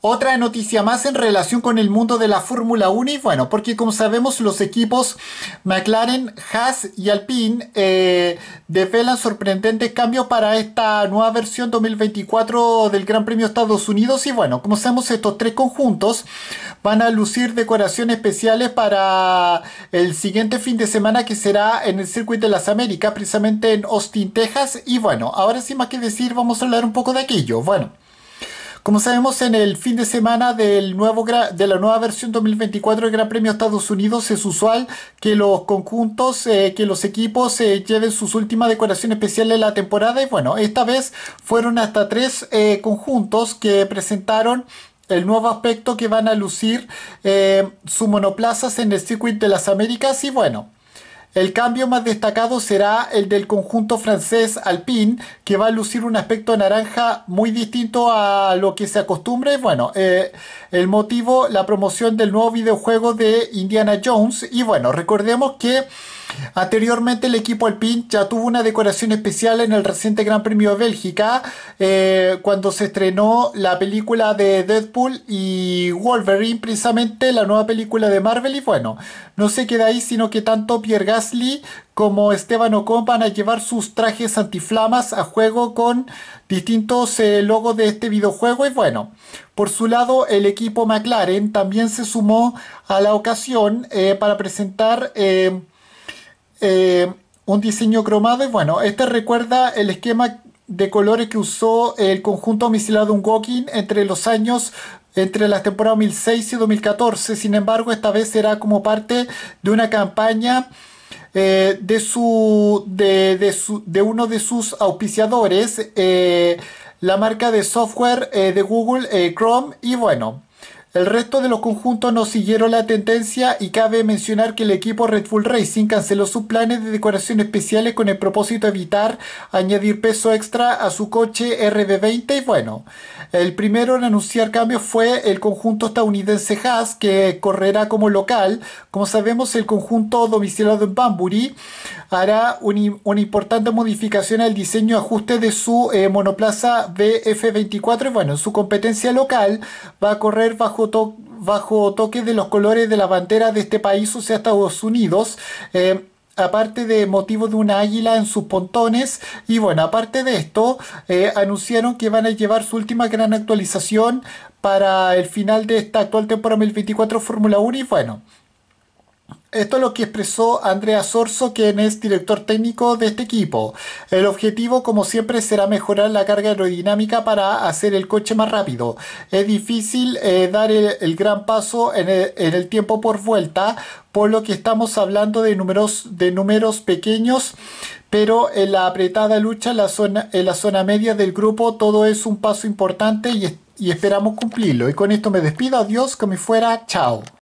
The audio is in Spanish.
otra noticia más en relación con el mundo de la Fórmula 1 y bueno, porque como sabemos los equipos McLaren, Haas y Alpine eh, desvelan sorprendentes cambios para esta nueva versión 2024 del Gran Premio Estados Unidos y bueno, como sabemos estos tres conjuntos van a lucir decoraciones especiales para el siguiente fin de semana que será en el Circuit de las Américas, precisamente en Austin, Texas y bueno, ahora sin más que decir vamos a hablar un poco de aquello. Bueno. Como sabemos, en el fin de semana del nuevo de la nueva versión 2024 del Gran Premio Estados Unidos es usual que los conjuntos, eh, que los equipos eh, lleven sus últimas decoraciones especiales de la temporada. Y bueno, esta vez fueron hasta tres eh, conjuntos que presentaron el nuevo aspecto que van a lucir sus monoplazas en el Circuit de las Américas. Y bueno. El cambio más destacado será el del conjunto francés Alpine, que va a lucir un aspecto naranja muy distinto a lo que se acostumbra. Y bueno, eh, el motivo, la promoción del nuevo videojuego de Indiana Jones. Y bueno, recordemos que... Anteriormente el equipo Alpine ya tuvo una decoración especial en el reciente Gran Premio de Bélgica eh, cuando se estrenó la película de Deadpool y Wolverine, precisamente la nueva película de Marvel y bueno, no se queda ahí sino que tanto Pierre Gasly como Esteban Ocon van a llevar sus trajes antiflamas a juego con distintos eh, logos de este videojuego y bueno, por su lado el equipo McLaren también se sumó a la ocasión eh, para presentar eh, un diseño cromado y bueno, este recuerda el esquema de colores que usó el conjunto misilado Ungokin entre los años entre las temporadas 2006 y 2014. Sin embargo, esta vez será como parte de una campaña eh, de, su, de, uno de sus auspiciadores, eh, la marca de software de Google, Chrome, y bueno. El resto de los conjuntos no siguieron la tendencia y cabe mencionar que el equipo Red Bull Racing canceló sus planes de decoración especiales con el propósito de evitar añadir peso extra a su coche RB20 y bueno, el primero en anunciar cambios fue el conjunto estadounidense Haas que correrá como local. Como sabemos, el conjunto domiciliado en Bamburi hará una importante modificación al diseño ajuste de su eh, monoplaza BF24 y bueno, en su competencia local va a correr bajo bajo, toque de los colores de la bandera de este país, o sea, Estados Unidos. Eh, aparte de motivo de una águila en sus pontones. Y bueno, aparte de esto, eh, anunciaron que van a llevar su última gran actualización para el final de esta actual temporada 2024 Fórmula 1. Y bueno, esto es lo que expresó Andrea Sorso, quien es director técnico de este equipo. El objetivo, como siempre, será mejorar la carga aerodinámica para hacer el coche más rápido. Es difícil eh, dar el, gran paso en el, tiempo por vuelta, por lo que estamos hablando de números, pequeños, pero en la apretada lucha en la, zona, media del grupo todo es un paso importante y, esperamos cumplirlo. Y con esto me despido, adiós, como fuera, chao.